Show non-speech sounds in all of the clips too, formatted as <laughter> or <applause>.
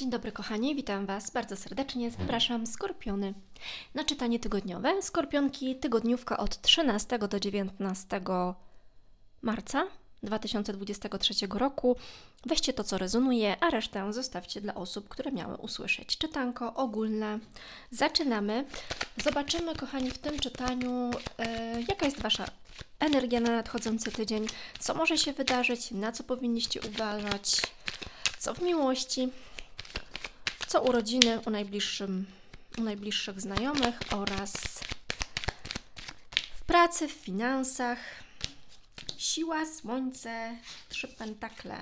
Dzień dobry kochani, witam Was bardzo serdecznie. Zapraszam Skorpiony na czytanie tygodniowe. Skorpionki tygodniówka od 13 do 19 marca 2023 roku. Weźcie to, co rezonuje, a resztę zostawcie dla osób, które miały usłyszeć. Czytanko ogólne. Zaczynamy. Zobaczymy, kochani, w tym czytaniu, yy, jaka jest Wasza energia na nadchodzący tydzień, co może się wydarzyć, na co powinniście uważać, co w miłości co urodziny u, najbliższym, u najbliższych znajomych oraz w pracy, w finansach. Siła, słońce, trzy pentakle.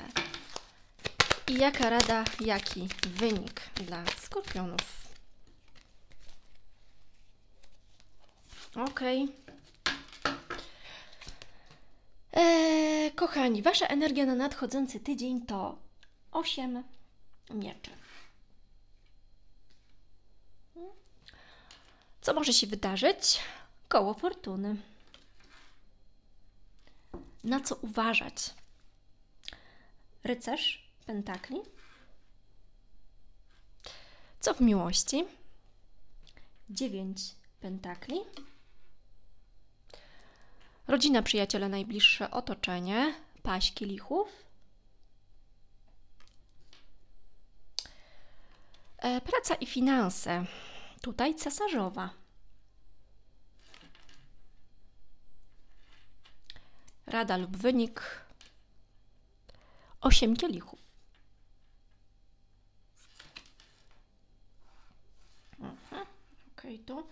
I jaka rada, jaki wynik dla skorpionów? Ok. Eee, kochani, Wasza energia na nadchodzący tydzień to 8 mieczy. Co może się wydarzyć? Koło fortuny. Na co uważać? Rycerz Pentakli. Co w miłości? Dziewięć Pentakli. Rodzina, przyjaciele, najbliższe otoczenie, paść kielichów. E, praca i finanse. Tutaj cesarzowa. Rada lub wynik osiem kielichów. Mhm, okej, okay, tu.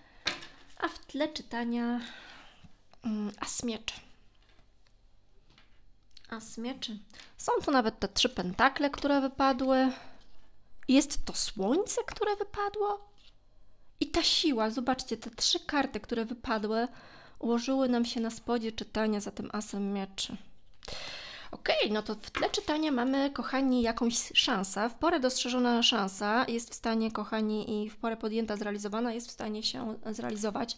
A w tle czytania mm, asmieczy. Asmieczy. Są tu nawet te trzy pentakle, które wypadły. Jest to słońce, które wypadło. I ta siła, zobaczcie, te trzy karty, które wypadły, ułożyły nam się na spodzie czytania za tym asem mieczy. Ok, no to w tle czytania mamy, kochani, jakąś szansę. W porę dostrzeżona szansa jest w stanie, kochani, i w porę podjęta, zrealizowana jest w stanie się zrealizować.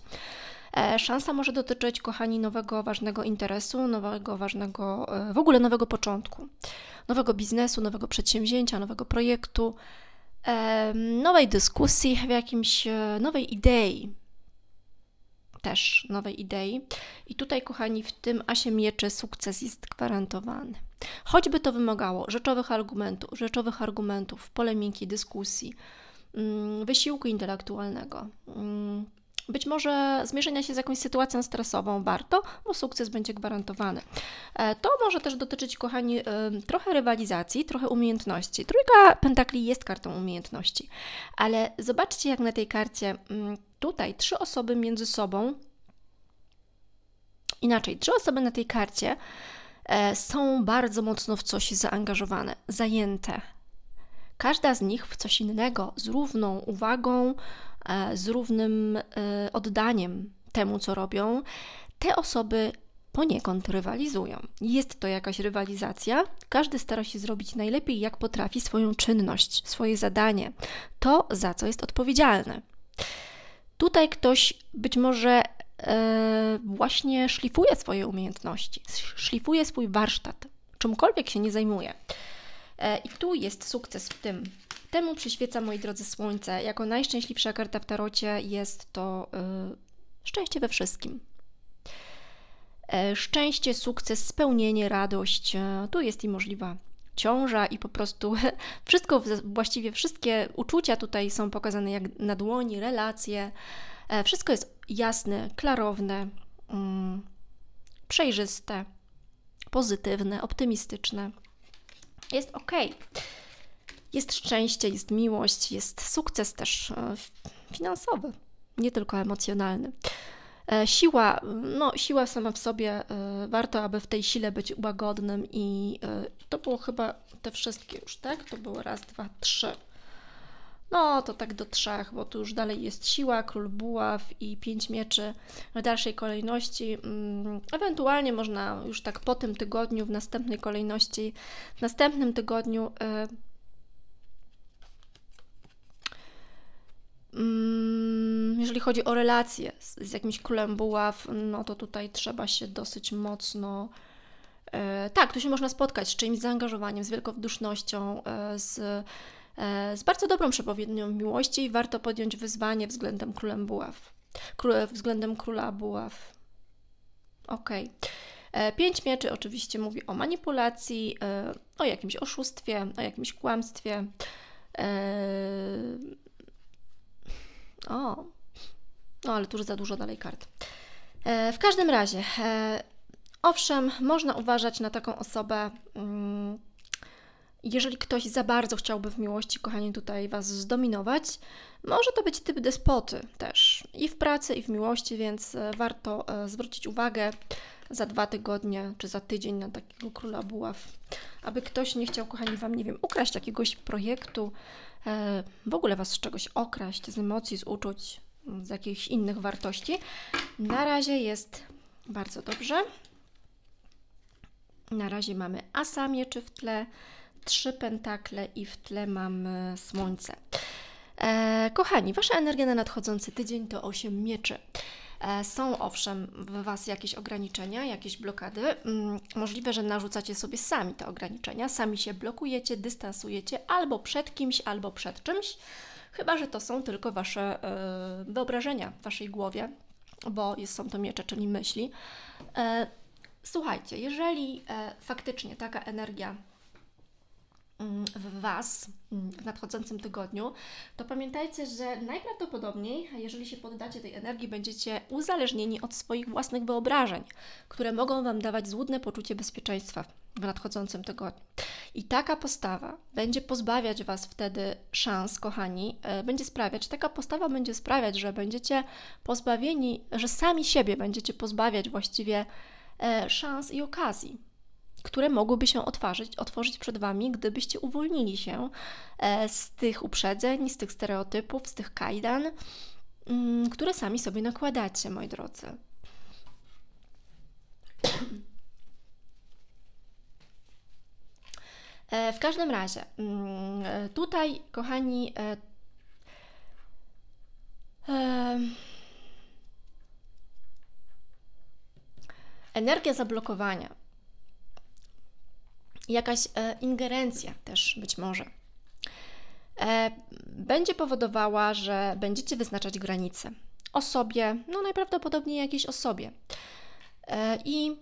E, szansa może dotyczyć, kochani, nowego ważnego interesu, nowego ważnego, e, w ogóle nowego początku, nowego biznesu, nowego przedsięwzięcia, nowego projektu, e, nowej dyskusji w jakimś, e, nowej idei, też nowej idei. I tutaj, kochani, w tym asie mieczy sukces jest gwarantowany. Choćby to wymagało rzeczowych argumentów, rzeczowych argumentów, polemiki, dyskusji, mm, wysiłku intelektualnego, mm, być może zmierzenia się z jakąś sytuacją stresową warto, bo sukces będzie gwarantowany. E, to może też dotyczyć, kochani, e, trochę rywalizacji, trochę umiejętności. Trójka pentakli jest kartą umiejętności, ale zobaczcie, jak na tej karcie mm, tutaj trzy osoby między sobą. Inaczej, trzy osoby na tej karcie e, są bardzo mocno w coś zaangażowane, zajęte. Każda z nich w coś innego, z równą uwagą, E, z równym e, oddaniem temu, co robią, te osoby poniekąd rywalizują. Jest to jakaś rywalizacja, każdy stara się zrobić najlepiej, jak potrafi swoją czynność, swoje zadanie, to za co jest odpowiedzialny. Tutaj ktoś być może e, właśnie szlifuje swoje umiejętności, szlifuje swój warsztat, czymkolwiek się nie zajmuje. I tu jest sukces w tym, Temu przyświeca, moi drodzy, słońce. Jako najszczęśliwsza karta w tarocie jest to yy, szczęście we wszystkim. E, szczęście, sukces, spełnienie, radość. E, tu jest i możliwa ciąża i po prostu <laughs> wszystko, właściwie wszystkie uczucia tutaj są pokazane jak na dłoni, relacje. E, wszystko jest jasne, klarowne, mm, przejrzyste, pozytywne, optymistyczne. Jest ok. Jest szczęście, jest miłość, jest sukces też e, finansowy, nie tylko emocjonalny. E, siła, no siła sama w sobie, e, warto, aby w tej sile być łagodnym i to było chyba te wszystkie już, tak? To było raz, dwa, trzy. No, to tak do trzech, bo tu już dalej jest siła, król buław i pięć mieczy w dalszej kolejności. Mm, ewentualnie można już tak po tym tygodniu, w następnej kolejności, w następnym tygodniu Jeżeli chodzi o relacje z, z jakimś królem buław, no to tutaj trzeba się dosyć mocno. E, tak, tu się można spotkać z czyimś zaangażowaniem, z wielkodusznością, e, z, e, z bardzo dobrą przepowiednią miłości i warto podjąć wyzwanie względem królem buław. E, względem króla buław. Okej. Okay. E, pięć mieczy oczywiście mówi o manipulacji, e, o jakimś oszustwie, o jakimś kłamstwie. O, no ale tuż za dużo dalej kart. E, w każdym razie, e, owszem, można uważać na taką osobę. Mm, jeżeli ktoś za bardzo chciałby w miłości, kochani, tutaj Was zdominować, może to być typ despoty też i w pracy, i w miłości, więc e, warto zwrócić uwagę za dwa tygodnie czy za tydzień na takiego króla buław, aby ktoś nie chciał, kochani, Wam, nie wiem, ukraść jakiegoś projektu, w ogóle Was z czegoś okraść, z emocji, z uczuć, z jakichś innych wartości. Na razie jest bardzo dobrze. Na razie mamy asa mieczy w tle, trzy pentakle i w tle mamy słońce. E, kochani, Wasza energia na nadchodzący tydzień to 8 mieczy. E, są owszem w Was jakieś ograniczenia, jakieś blokady. Mm, możliwe, że narzucacie sobie sami te ograniczenia, sami się blokujecie, dystansujecie albo przed kimś, albo przed czymś chyba że to są tylko Wasze e, wyobrażenia w Waszej głowie, bo są to miecze, czyli myśli. E, słuchajcie, jeżeli e, faktycznie taka energia Mm, w Was mm, w nadchodzącym tygodniu, to pamiętajcie, że najprawdopodobniej, jeżeli się poddacie tej energii, będziecie uzależnieni od swoich własnych wyobrażeń, które mogą Wam dawać złudne poczucie bezpieczeństwa w nadchodzącym tygodniu. I taka postawa będzie pozbawiać Was wtedy szans, kochani, e, będzie sprawiać, taka postawa będzie sprawiać, że będziecie pozbawieni, że sami siebie będziecie pozbawiać właściwie e, szans i okazji które mogłyby się otworzyć, otworzyć przed Wami, gdybyście uwolnili się e, z tych uprzedzeń, z tych stereotypów, z tych kajdan, mm, które sami sobie nakładacie, moi drodzy. E, w każdym razie, mm, e, tutaj, kochani, energia zablokowania jakaś e, ingerencja też być może. E, będzie powodowała, że będziecie wyznaczać granice o sobie, no najprawdopodobniej jakiejś osobie. E, I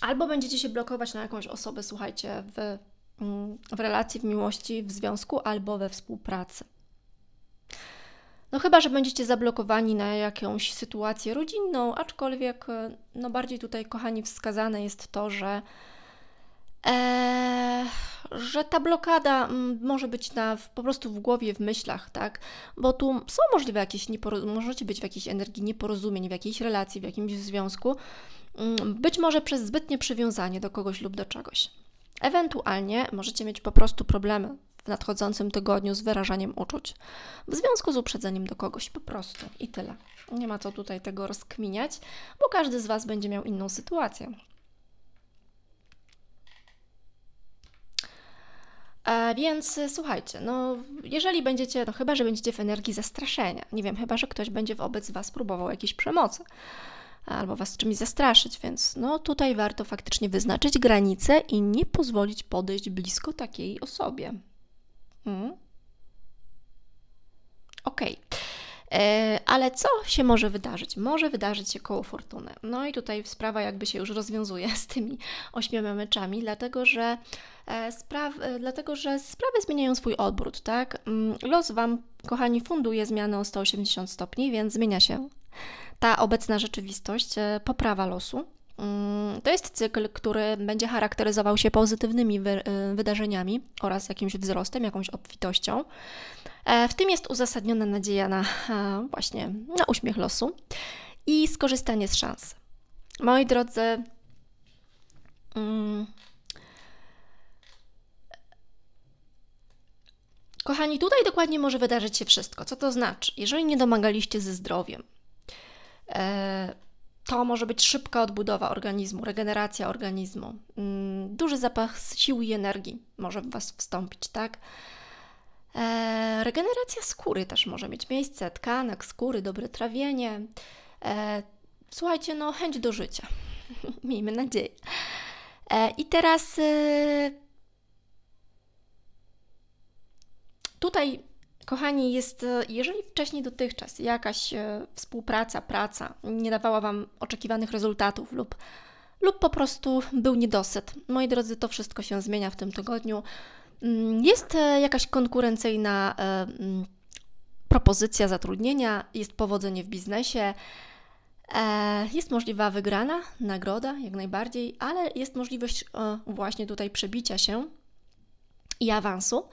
albo będziecie się blokować na jakąś osobę, słuchajcie, w, mm, w relacji, w miłości, w związku, albo we współpracy. No chyba, że będziecie zablokowani na jakąś sytuację rodzinną, aczkolwiek no bardziej tutaj, kochani, wskazane jest to, że Eee, że ta blokada mm, może być na, po prostu w głowie, w myślach, tak? Bo tu są możliwe jakieś nieporozumienia, możecie być w jakiejś energii nieporozumień, w jakiejś relacji, w jakimś związku, mm, być może przez zbytnie przywiązanie do kogoś lub do czegoś. Ewentualnie możecie mieć po prostu problemy w nadchodzącym tygodniu z wyrażaniem uczuć, w związku z uprzedzeniem do kogoś, po prostu i tyle. Nie ma co tutaj tego rozkminiać, bo każdy z Was będzie miał inną sytuację. E, więc e, słuchajcie, no jeżeli będziecie, no chyba, że będziecie w energii zastraszenia, nie wiem, chyba, że ktoś będzie wobec Was próbował jakiejś przemocy albo Was czymś zastraszyć, więc no tutaj warto faktycznie wyznaczyć granice i nie pozwolić podejść blisko takiej osobie. Hmm? Okej. Okay. E, ale co się może wydarzyć? Może wydarzyć się koło fortuny. No i tutaj sprawa jakby się już rozwiązuje z tymi ośmioma meczami, dlatego że, e, spraw, e, dlatego że sprawy zmieniają swój odwrót, tak? Mm, los Wam, kochani, funduje zmianę o 180 stopni, więc zmienia się ta obecna rzeczywistość, poprawa losu. Mm, to jest cykl, który będzie charakteryzował się pozytywnymi wy y, wydarzeniami oraz jakimś wzrostem, jakąś obfitością. E, w tym jest uzasadniona nadzieja na e, właśnie na uśmiech losu i skorzystanie z szans. Moi drodzy, mm, kochani, tutaj dokładnie może wydarzyć się wszystko. Co to znaczy? Jeżeli nie domagaliście ze zdrowiem, e, to może być szybka odbudowa organizmu, regeneracja organizmu. Mm, duży zapach siły i energii może w Was wstąpić, tak? E, regeneracja skóry też może mieć miejsce, tkanek, skóry, dobre trawienie. E, słuchajcie, no chęć do życia. <laughs> Miejmy nadzieję. E, I teraz y, tutaj Kochani, jest, e, jeżeli wcześniej dotychczas jakaś e, współpraca, praca nie dawała Wam oczekiwanych rezultatów lub, lub po prostu był niedosyt, moi drodzy, to wszystko się zmienia w tym tygodniu. Mm, jest e, jakaś konkurencyjna mm, propozycja zatrudnienia, jest powodzenie w biznesie, jest możliwa wygrana, nagroda jak najbardziej, ale jest możliwość właśnie tutaj przebicia się i awansu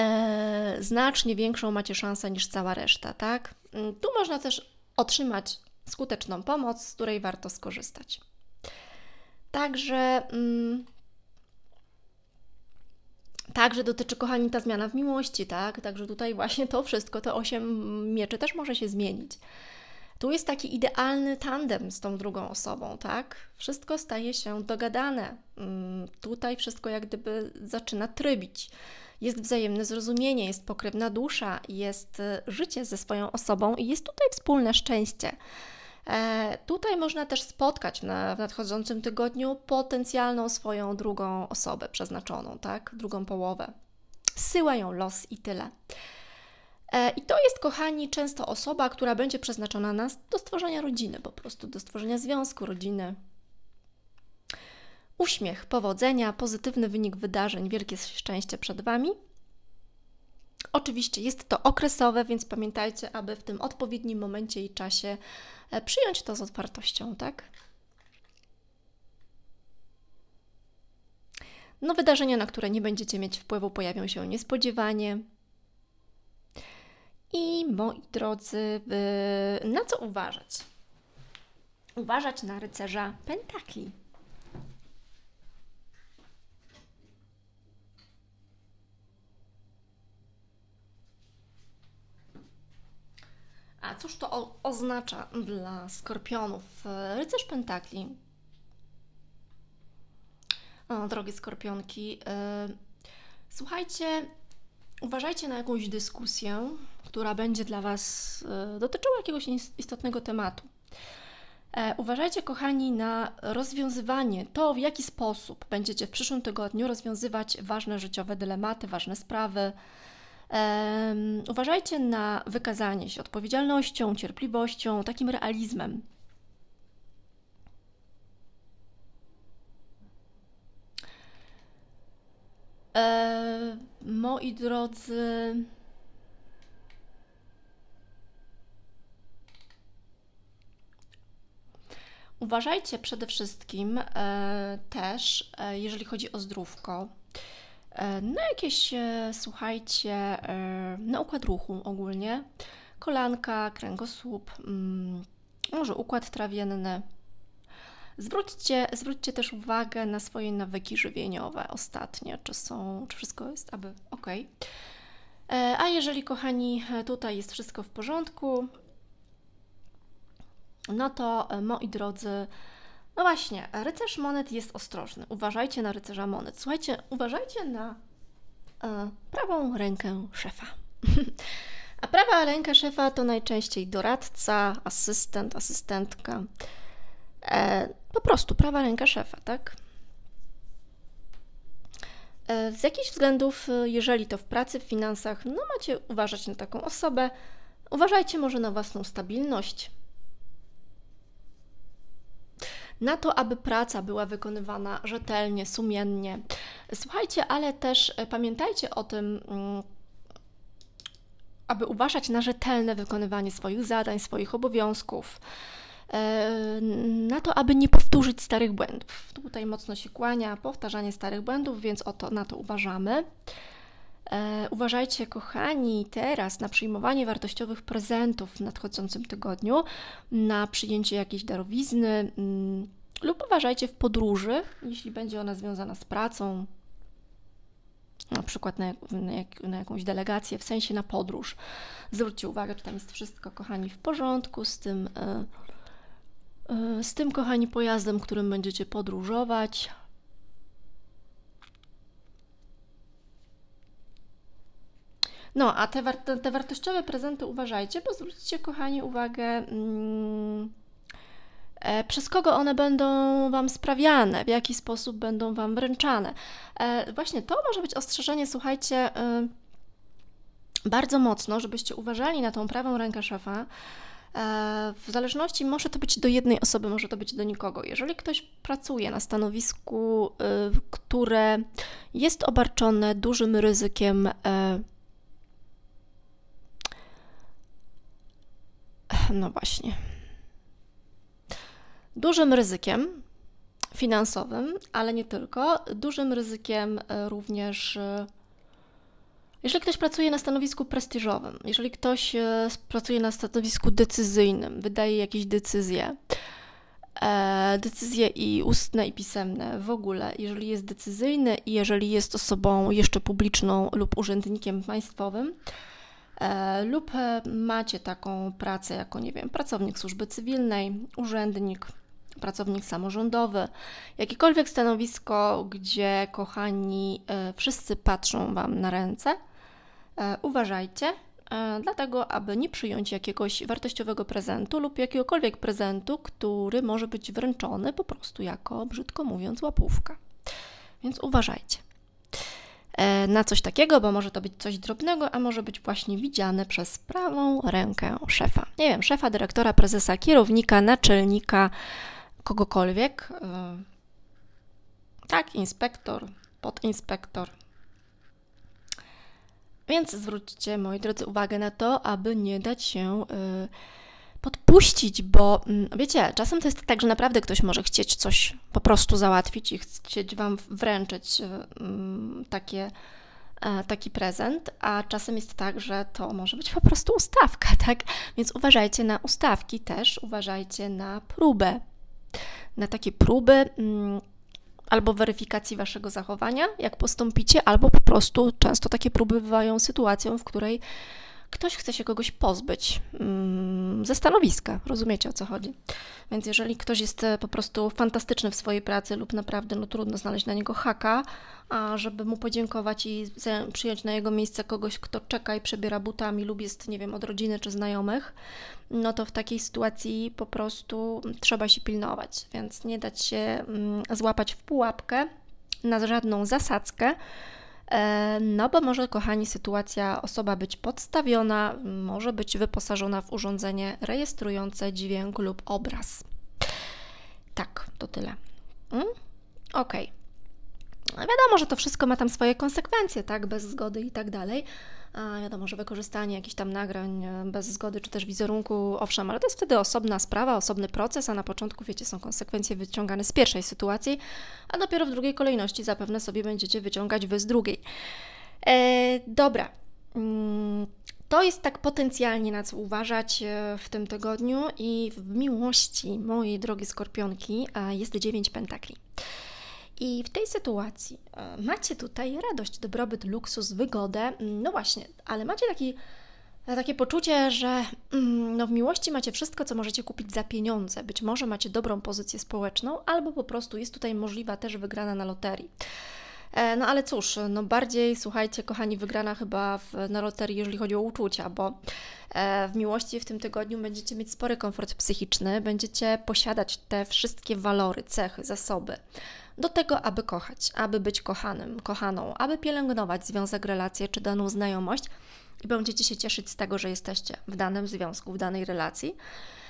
e, znacznie większą macie szansę niż cała reszta, tak? Mm, tu można też otrzymać skuteczną pomoc, z której warto skorzystać. Także. Mm, Także dotyczy, kochani, ta zmiana w miłości, tak? Także tutaj właśnie to wszystko, te osiem mieczy też może się zmienić. Tu jest taki idealny tandem z tą drugą osobą, tak? Wszystko staje się dogadane. Mm, tutaj wszystko jak gdyby zaczyna trybić jest wzajemne zrozumienie, jest pokrewna dusza, jest e, życie ze swoją osobą i jest tutaj wspólne szczęście. E, tutaj można też spotkać na, w nadchodzącym tygodniu potencjalną swoją drugą osobę przeznaczoną, tak? Drugą połowę. Syła ją los i tyle. E, I to jest, kochani, często osoba, która będzie przeznaczona nas do stworzenia rodziny, po prostu do stworzenia związku, rodziny, uśmiech, powodzenia, pozytywny wynik wydarzeń, wielkie szczęście przed Wami. Oczywiście jest to okresowe, więc pamiętajcie, aby w tym odpowiednim momencie i czasie e, przyjąć to z otwartością, tak? No, wydarzenia, na które nie będziecie mieć wpływu, pojawią się niespodziewanie. I moi drodzy, na co uważać? Uważać na rycerza Pentakli. A cóż to o, oznacza dla skorpionów? E, rycerz Pentakli. O, drogie skorpionki, yy, słuchajcie, uważajcie na jakąś dyskusję, która będzie dla Was yy, dotyczyła jakiegoś istotnego tematu. Uważajcie, kochani, na rozwiązywanie to, w jaki sposób będziecie w przyszłym tygodniu rozwiązywać ważne życiowe dylematy, ważne sprawy, Um, uważajcie na wykazanie się odpowiedzialnością, cierpliwością, takim realizmem. E, moi drodzy, uważajcie przede wszystkim e, też, e, jeżeli chodzi o zdrówko E, no jakieś, e, słuchajcie, e, na układ ruchu ogólnie, kolanka, kręgosłup, mm, może układ trawienny. Zwróćcie, zwróćcie też uwagę na swoje nawyki żywieniowe ostatnie, czy są, czy wszystko jest aby ok. A jeżeli, kochani, tutaj jest wszystko w porządku, no to moi drodzy, no właśnie, rycerz monet jest ostrożny. Uważajcie na rycerza monet. Słuchajcie, uważajcie na e, prawą rękę szefa. <laughs> A prawa ręka szefa to najczęściej doradca, asystent, asystentka. E, po prostu prawa ręka szefa, tak? E, z jakichś względów, e, jeżeli to w pracy, w finansach, no macie uważać na taką osobę. Uważajcie może na własną stabilność na to, aby praca była wykonywana rzetelnie, sumiennie. Słuchajcie, ale też e, pamiętajcie o tym, mm, aby uważać na rzetelne wykonywanie swoich zadań, swoich obowiązków, e, na to, aby nie powtórzyć starych błędów. Tutaj mocno się kłania powtarzanie starych błędów, więc o to, na to uważamy. E, uważajcie, kochani, teraz na przyjmowanie wartościowych prezentów w nadchodzącym tygodniu, na przyjęcie jakiejś darowizny mm, lub uważajcie w podróży, jeśli będzie ona związana z pracą, na przykład na, jak, na, jakąś delegację, w sensie na podróż. Zwróćcie uwagę, czy tam jest wszystko, kochani, w porządku z tym, e, e, z tym, kochani, pojazdem, którym będziecie podróżować. No, a te, war te wartościowe prezenty uważajcie, bo zwróćcie, kochani, uwagę. Mm, e, przez kogo one będą Wam sprawiane, w jaki sposób będą Wam wręczane. E, właśnie to może być ostrzeżenie, słuchajcie, y, bardzo mocno, żebyście uważali na tą prawą rękę szefa. E, w zależności może to być do jednej osoby, może to być do nikogo. Jeżeli ktoś pracuje na stanowisku, y, które jest obarczone dużym ryzykiem No właśnie. Dużym ryzykiem finansowym, ale nie tylko, dużym ryzykiem e, również. E, jeżeli ktoś pracuje na stanowisku prestiżowym, jeżeli ktoś e, pracuje na stanowisku decyzyjnym, wydaje jakieś decyzje, decyzje i ustne, i pisemne w ogóle, jeżeli jest decyzyjny i jeżeli jest osobą jeszcze publiczną lub urzędnikiem państwowym, E, lub e, macie taką pracę jako, nie wiem, pracownik służby cywilnej, urzędnik, pracownik samorządowy, jakiekolwiek stanowisko, gdzie kochani e, wszyscy patrzą Wam na ręce, uważajcie, dlatego aby nie przyjąć jakiegoś wartościowego prezentu lub jakiegokolwiek prezentu, który może być wręczony po prostu jako, brzydko mówiąc, łapówka. Więc uważajcie. E, na coś takiego, bo może to być coś drobnego, a może być właśnie widziane przez prawą rękę szefa. Nie wiem, szefa, dyrektora, prezesa, kierownika, naczelnika, kogokolwiek. E, tak, inspektor, podinspektor. Więc zwróćcie, moi drodzy, uwagę na to, aby nie dać się. Yy, podpuścić, bo mm, wiecie, czasem to jest tak, że naprawdę ktoś może chcieć coś po prostu załatwić i chcieć Wam wręczyć e, mm, takie, e, taki prezent, a czasem jest tak, że to może być po prostu ustawka, <laughs> tak? Więc uważajcie na ustawki też, uważajcie na próbę, na takie próby mm, albo weryfikacji waszego zachowania, jak postąpicie, albo po prostu często takie próby bywają sytuacją, w której ktoś chce się kogoś pozbyć mm, ze stanowiska, rozumiecie o co chodzi. Więc jeżeli ktoś jest e, po prostu fantastyczny w swojej pracy lub naprawdę no, trudno znaleźć na niego haka, a żeby mu podziękować i przyjąć na jego miejsce kogoś, kto czeka i przebiera butami lub jest, nie wiem, od rodziny czy znajomych, no to w takiej sytuacji po prostu trzeba się pilnować, więc nie dać się mm, złapać w pułapkę na żadną zasadzkę, E, no bo może, kochani, sytuacja osoba być podstawiona, może być wyposażona w urządzenie rejestrujące dźwięk lub obraz. Tak, to tyle. Mm? Okej. Okay. No wiadomo, że to wszystko ma tam swoje konsekwencje, tak, bez zgody i tak dalej a wiadomo, że wykorzystanie jakichś tam nagrań e, bez zgody czy też wizerunku, owszem, ale to jest wtedy osobna sprawa, osobny proces, a na początku, wiecie, są konsekwencje wyciągane z pierwszej sytuacji, a dopiero w drugiej kolejności zapewne sobie będziecie wyciągać wy z drugiej. E, dobra. Mm, to jest tak potencjalnie na co uważać e, w tym tygodniu i w miłości mojej drogi skorpionki jest dziewięć pentakli. I w tej sytuacji e, macie tutaj radość, dobrobyt, luksus, wygodę. Mm, no właśnie, ale macie taki e, takie poczucie, że mm, no, w miłości macie wszystko, co możecie kupić za pieniądze. Być może macie dobrą pozycję społeczną, albo po prostu jest tutaj możliwa też wygrana na loterii. E, no ale cóż, no bardziej słuchajcie, kochani, wygrana chyba w, na loterii, jeżeli chodzi o uczucia, bo w miłości w tym tygodniu będziecie mieć spory komfort psychiczny, będziecie posiadać te wszystkie walory, cechy, zasoby do tego, aby kochać, aby być kochanym, kochaną, aby pielęgnować związek, relację czy daną znajomość i będziecie się cieszyć z tego, że jesteście w danym związku, w danej relacji.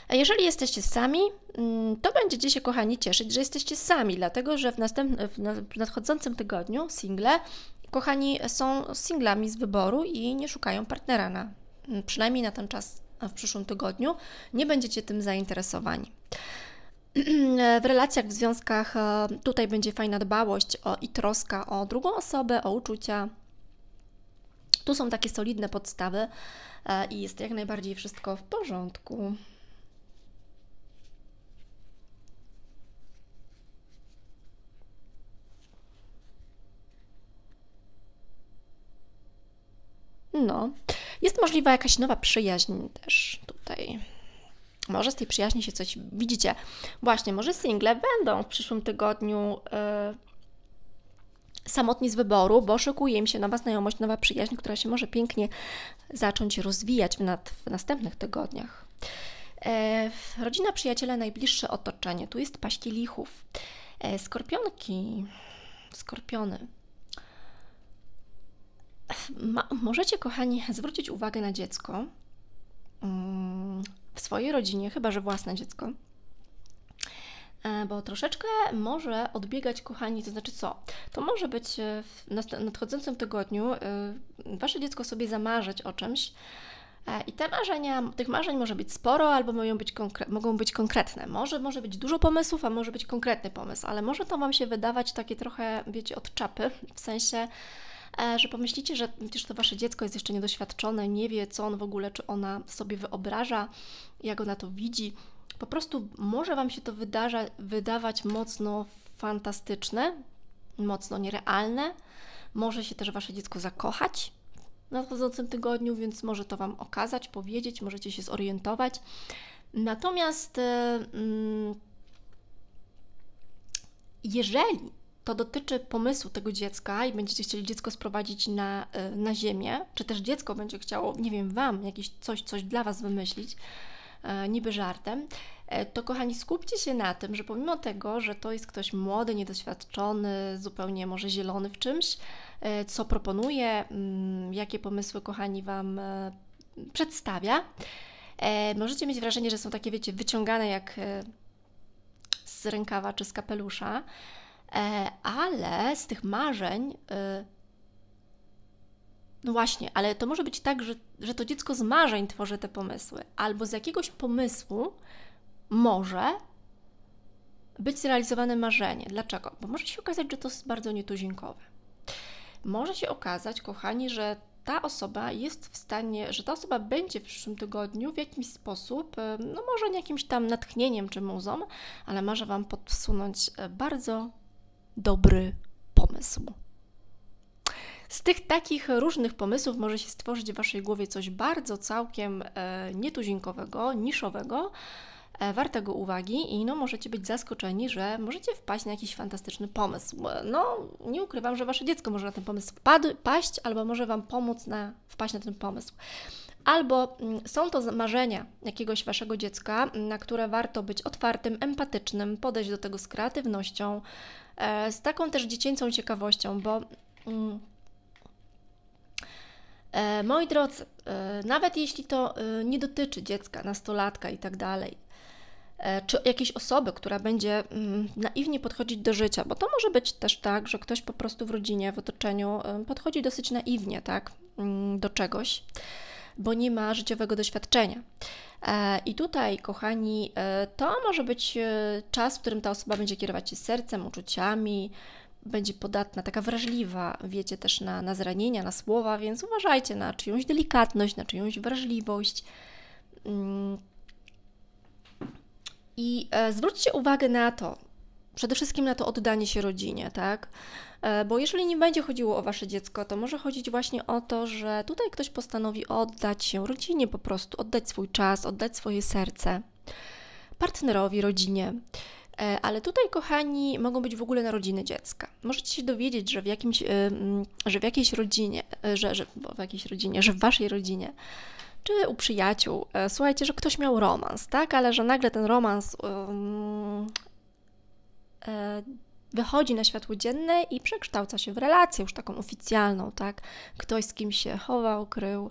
A jeżeli jesteście sami, mm, to będziecie się, kochani, cieszyć, że jesteście sami, dlatego że w, następnym, w nadchodzącym tygodniu single, kochani, są singlami z wyboru i nie szukają partnera, na, mm, przynajmniej na ten czas w przyszłym tygodniu. Nie będziecie tym zainteresowani w relacjach, w związkach e, tutaj będzie fajna dbałość o, i troska o drugą osobę, o uczucia. Tu są takie solidne podstawy e, i jest jak najbardziej wszystko w porządku. No, jest możliwa jakaś nowa przyjaźń też tutaj. Może z tej przyjaźni się coś widzicie. Właśnie, może single będą w przyszłym tygodniu y, samotni z wyboru, bo szykuje im się nowa znajomość, nowa przyjaźń, która się może pięknie zacząć rozwijać w, nad, w następnych tygodniach. E, rodzina, przyjaciele, najbliższe otoczenie. Tu jest paścielichów. Yy, e, skorpionki, skorpiony. Ma, możecie, kochani, zwrócić uwagę na dziecko, mm, w swojej rodzinie, chyba że własne dziecko. E, bo troszeczkę może odbiegać, kochani, to znaczy co? To może być e, w nadchodzącym tygodniu e, wasze dziecko sobie zamarzyć o czymś, i te marzenia, tych marzeń może być sporo, albo mogą być, mogą być konkretne. Może, może być dużo pomysłów, a może być konkretny pomysł, ale może to Wam się wydawać takie trochę, wiecie, od czapy, w sensie E, że pomyślicie, że przecież to wasze dziecko jest jeszcze niedoświadczone, nie wie, co on w ogóle, czy ona sobie wyobraża, jak ona to widzi. Po prostu może wam się to wydarza, wydawać mocno fantastyczne, mocno nierealne. Może się też wasze dziecko zakochać w nadchodzącym tygodniu, więc może to wam okazać, powiedzieć, możecie się zorientować. Natomiast. E, mm, jeżeli to dotyczy pomysłu tego dziecka i będziecie chcieli dziecko sprowadzić na, e, na ziemię, czy też dziecko będzie chciało, nie wiem, Wam jakieś coś, coś dla Was wymyślić, e, niby żartem, e, to kochani, skupcie się na tym, że pomimo tego, że to jest ktoś młody, niedoświadczony, zupełnie może zielony w czymś, co proponuje, mm, jakie pomysły, kochani, Wam przedstawia, możecie mieć wrażenie, że są takie, wiecie, wyciągane jak z rękawa czy z kapelusza. E, ale z tych marzeń. Y, no właśnie, ale to może być tak, że, że to dziecko z marzeń tworzy te pomysły, albo z jakiegoś pomysłu może być zrealizowane marzenie. Dlaczego? Bo może się okazać, że to jest bardzo nietuzinkowe. Może się okazać, kochani, że ta osoba jest w stanie, że ta osoba będzie w przyszłym tygodniu w jakiś sposób, y, no może nie jakimś tam natchnieniem czy muzą, ale może Wam podsunąć y, bardzo dobry pomysł. Z tych takich różnych pomysłów może się stworzyć w Waszej głowie coś bardzo całkiem e, nietuzinkowego, niszowego, e, wartego uwagi i no możecie być zaskoczeni, że możecie wpaść na jakiś fantastyczny pomysł. No, nie ukrywam, że Wasze dziecko może na ten pomysł wpaść, albo może Wam pomóc na, wpaść na ten pomysł. Albo mm, są to marzenia jakiegoś waszego dziecka, na które warto być otwartym, empatycznym, podejść do tego z kreatywnością, E, z taką też dziecięcą ciekawością, bo mm, e, moi drodzy, e, nawet jeśli to nie dotyczy dziecka, nastolatka i tak dalej, czy jakiejś osoby, która będzie mm, naiwnie podchodzić do życia, bo to może być też tak, że ktoś po prostu w rodzinie, w otoczeniu podchodzi dosyć naiwnie, tak, mm, do czegoś bo nie ma życiowego doświadczenia. E, I tutaj, kochani, e, to może być e, czas, w którym ta osoba będzie kierować się sercem, uczuciami, będzie podatna, taka wrażliwa, wiecie też na, na zranienia, na słowa, więc uważajcie na czyjąś delikatność, na czyjąś wrażliwość. Mm. I zwróćcie uwagę na to, Przede wszystkim na to oddanie się rodzinie, tak? E, bo jeżeli nie będzie chodziło o wasze dziecko, to może chodzić właśnie o to, że tutaj ktoś postanowi oddać się rodzinie po prostu, oddać swój czas, oddać swoje serce, partnerowi, rodzinie. E, ale tutaj, kochani, mogą być w ogóle narodziny dziecka. Możecie się dowiedzieć, że w, jakimś, e, że w jakiejś rodzinie, że, że w jakiejś rodzinie, że w waszej rodzinie, czy u przyjaciół, słuchajcie, że ktoś miał romans, tak, ale że nagle ten romans um, E, wychodzi na światło dzienne i przekształca się w relację już taką oficjalną, tak? Ktoś z kim się chował, krył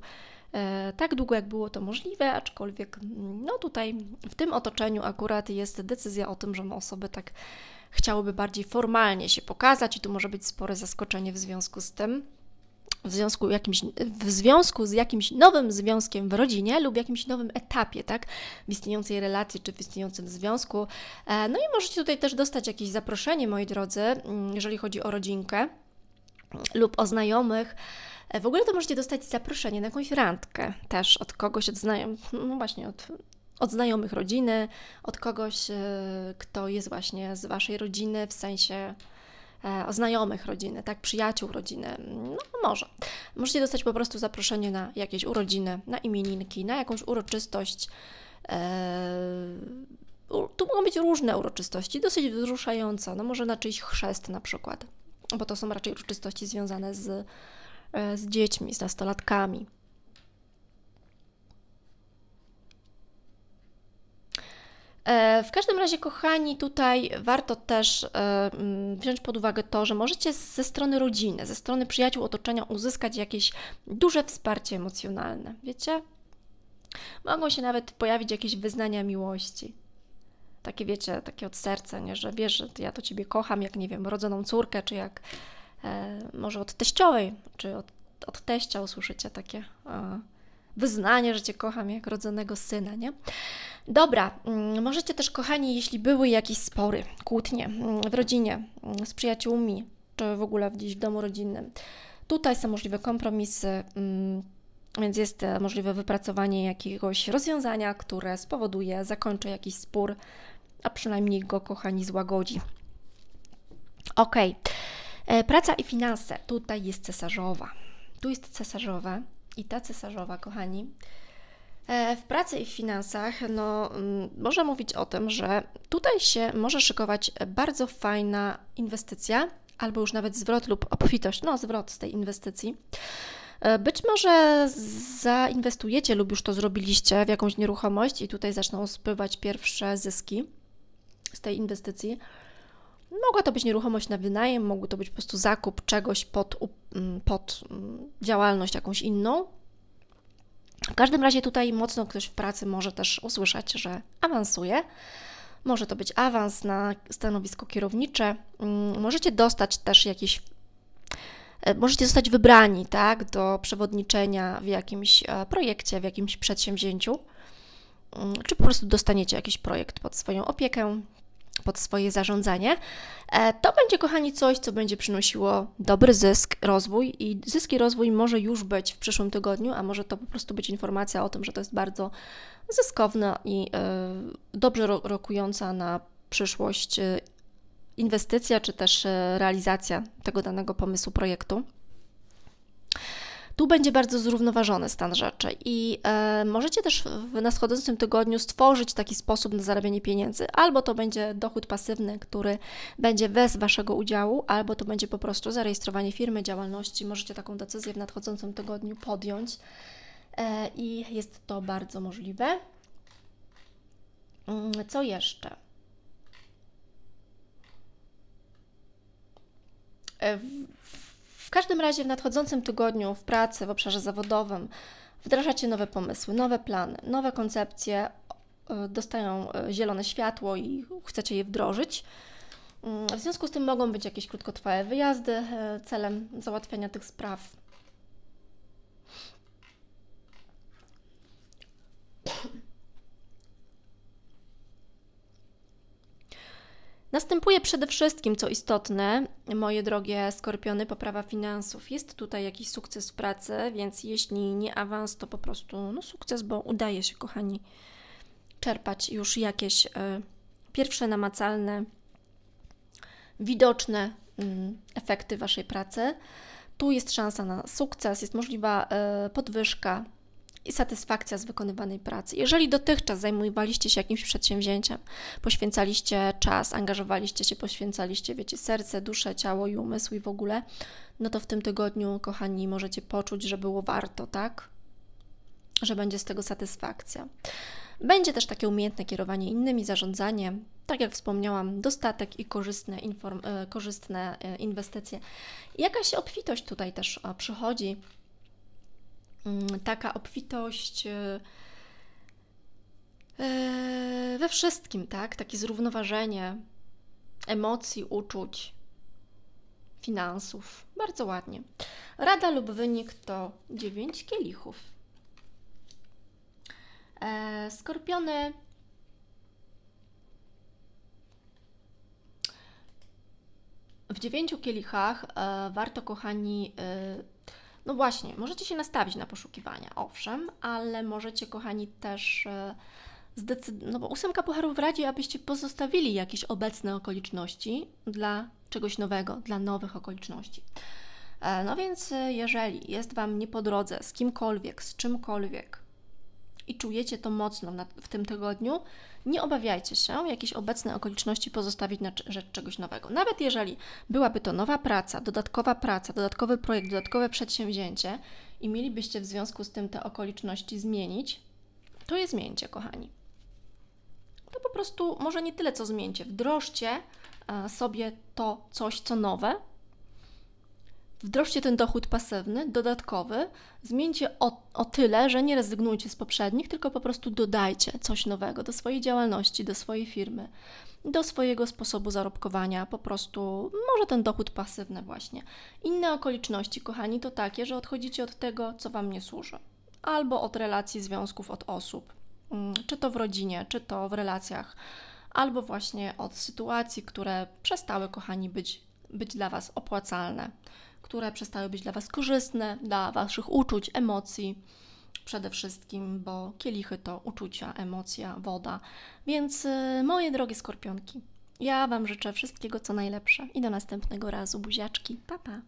e, tak długo, jak było to możliwe, aczkolwiek mm, no tutaj w tym otoczeniu akurat jest decyzja o tym, że no osoby tak chciałyby bardziej formalnie się pokazać i tu może być spore zaskoczenie w związku z tym w związku, jakimś, w związku z jakimś nowym związkiem w rodzinie lub jakimś nowym etapie, tak, w istniejącej relacji czy w istniejącym związku. E, no i możecie tutaj też dostać jakieś zaproszenie, moi drodzy, mm, jeżeli chodzi o rodzinkę lub o znajomych. E, w ogóle to możecie dostać zaproszenie na jakąś randkę też od kogoś, od znajomych, no właśnie od, od znajomych rodziny, od kogoś, e, kto jest właśnie z Waszej rodziny, w sensie E, o znajomych rodziny, tak, przyjaciół rodziny, no może. Możecie dostać po prostu zaproszenie na jakieś urodziny, na imieninki, na jakąś uroczystość. E, tu mogą być różne uroczystości, dosyć wzruszające, no może na czyjś chrzest na przykład, bo to są raczej uroczystości związane z, e, z dziećmi, z nastolatkami. E, w każdym razie, kochani, tutaj warto też e, mm, wziąć pod uwagę to, że możecie ze strony rodziny, ze strony przyjaciół, otoczenia uzyskać jakieś duże wsparcie emocjonalne. Wiecie? Mogą się nawet pojawić jakieś wyznania miłości. Takie, wiecie, takie od serca, nie? że wiesz, że ja to ciebie kocham, jak nie wiem, rodzoną córkę, czy jak e, może od teściowej, czy od, od teścia usłyszycie takie. E, wyznanie, że Cię kocham jak rodzonego syna, nie? Dobra, mm, możecie też, kochani, jeśli były jakieś spory, kłótnie mm, w rodzinie, mm, z przyjaciółmi, czy w ogóle gdzieś w domu rodzinnym, tutaj są możliwe kompromisy, więc jest e, możliwe wypracowanie jakiegoś rozwiązania, które spowoduje, zakończy jakiś spór, a przynajmniej go, kochani, złagodzi. Ok, e, praca i finanse. Tutaj jest cesarzowa. Tu jest cesarzowe i ta cesarzowa, kochani, e, w pracy i w finansach, no, mm, można mówić o tym, że tutaj się może szykować bardzo fajna inwestycja, albo już nawet zwrot lub obfitość, no, zwrot z tej inwestycji. E, być może zainwestujecie lub już to zrobiliście w jakąś nieruchomość i tutaj zaczną spływać pierwsze zyski z tej inwestycji. Mogła to być nieruchomość na wynajem, mógł to być po prostu zakup czegoś pod, mm, pod mm, działalność jakąś inną. W każdym razie tutaj mocno ktoś w pracy może też usłyszeć, że awansuje. Może to być awans na stanowisko kierownicze. Mm, możecie dostać też jakieś e, możecie zostać wybrani tak, do przewodniczenia w jakimś e, projekcie, w jakimś przedsięwzięciu, czy po prostu dostaniecie jakiś projekt pod swoją opiekę, pod swoje zarządzanie, e, to będzie, kochani, coś, co będzie przynosiło dobry zysk, rozwój i zyski rozwój może już być w przyszłym tygodniu, a może to po prostu być informacja o tym, że to jest bardzo zyskowna i e, dobrze rokująca na przyszłość e, inwestycja, czy też realizacja tego danego pomysłu, projektu. Tu będzie bardzo zrównoważony stan rzeczy i e, możecie też w nadchodzącym tygodniu stworzyć taki sposób na zarabianie pieniędzy. Albo to będzie dochód pasywny, który będzie bez Waszego udziału, albo to będzie po prostu zarejestrowanie firmy, działalności. Możecie taką decyzję w nadchodzącym tygodniu podjąć e, i jest to bardzo możliwe. Mm, co jeszcze? E, w każdym razie w nadchodzącym tygodniu w pracy, w obszarze zawodowym wdrażacie nowe pomysły, nowe plany, nowe koncepcje, e, dostają e, zielone światło i chcecie je wdrożyć. Mm, w związku z tym mogą być jakieś krótkotrwałe wyjazdy e, celem załatwiania tych spraw. Następuje przede wszystkim, co istotne, moje drogie skorpiony, poprawa finansów. Jest tutaj jakiś sukces w pracy, więc jeśli nie awans, to po prostu no, sukces, bo udaje się, kochani, czerpać już jakieś y, pierwsze namacalne, widoczne y, efekty Waszej pracy. Tu jest szansa na sukces, jest możliwa y, podwyżka i satysfakcja z wykonywanej pracy. Jeżeli dotychczas zajmowaliście się jakimś przedsięwzięciem, poświęcaliście czas, angażowaliście się, poświęcaliście, wiecie, serce, duszę, ciało i umysł i w ogóle, no to w tym tygodniu, kochani, możecie poczuć, że było warto, tak? Że będzie z tego satysfakcja. Będzie też takie umiejętne kierowanie innymi, zarządzanie, tak jak wspomniałam, dostatek i korzystne, e, korzystne e, inwestycje. Jakaś obfitość tutaj też e, przychodzi Mm, taka obfitość e, e, we wszystkim, tak? Takie zrównoważenie emocji, uczuć, finansów. Bardzo ładnie. Rada lub wynik to 9 kielichów. E, skorpiony. W dziewięciu kielichach warto, kochani, no właśnie, możecie się nastawić na poszukiwania, owszem, ale możecie, kochani, też e, zdecydować, no bo ósemka pucharów radzi, abyście pozostawili jakieś obecne okoliczności dla czegoś nowego, dla nowych okoliczności. E, no więc, e, jeżeli jest Wam nie po drodze z kimkolwiek, z czymkolwiek, i czujecie to mocno w tym tygodniu, nie obawiajcie się jakieś obecne okoliczności pozostawić na rzecz czegoś nowego. Nawet jeżeli byłaby to nowa praca, dodatkowa praca, dodatkowy projekt, dodatkowe przedsięwzięcie i mielibyście w związku z tym te okoliczności zmienić, to je zmieńcie, kochani. To po prostu może nie tyle co zmieńcie, wdrożcie e, sobie to coś, co nowe, Wdrożcie ten dochód pasywny, dodatkowy, zmieńcie o, o, tyle, że nie rezygnujcie z poprzednich, tylko po prostu dodajcie coś nowego do swojej działalności, do swojej firmy, do swojego sposobu zarobkowania, po prostu może ten dochód pasywny właśnie. Inne okoliczności, kochani, to takie, że odchodzicie od tego, co Wam nie służy, albo od relacji, związków, od osób, mm, czy to w rodzinie, czy to w relacjach, albo właśnie od sytuacji, które przestały, kochani, być, być dla Was opłacalne które przestały być dla Was korzystne, dla Waszych uczuć, emocji przede wszystkim, bo kielichy to uczucia, emocja, woda. Więc y, moje drogie skorpionki, ja Wam życzę wszystkiego co najlepsze i do następnego razu. Buziaczki, pa pa!